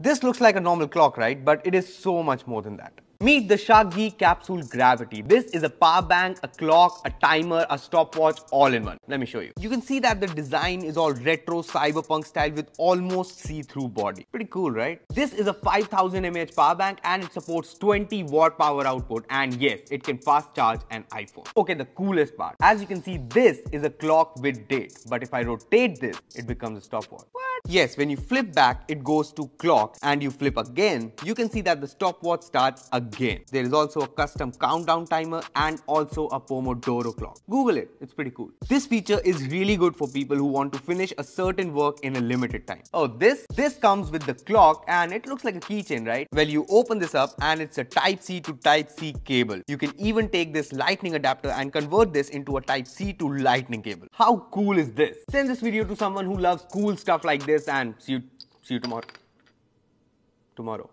This looks like a normal clock, right? But it is so much more than that. Meet the Shaggy Capsule Gravity. This is a power bank, a clock, a timer, a stopwatch, all in one. Let me show you. You can see that the design is all retro cyberpunk style with almost see-through body. Pretty cool, right? This is a 5000 mAh power bank and it supports 20 watt power output and yes, it can fast charge an iPhone. Okay, the coolest part. As you can see, this is a clock with date. But if I rotate this, it becomes a stopwatch. What? Yes, when you flip back, it goes to clock and you flip again, you can see that the stopwatch starts again. There is also a custom countdown timer and also a Pomodoro clock. Google it, it's pretty cool. This feature is really good for people who want to finish a certain work in a limited time. Oh, this? This comes with the clock and it looks like a keychain, right? Well, you open this up and it's a Type-C to Type-C cable. You can even take this lightning adapter and convert this into a Type-C to lightning cable. How cool is this? Send this video to someone who loves cool stuff like this days and see you, see you tomorrow. Tomorrow.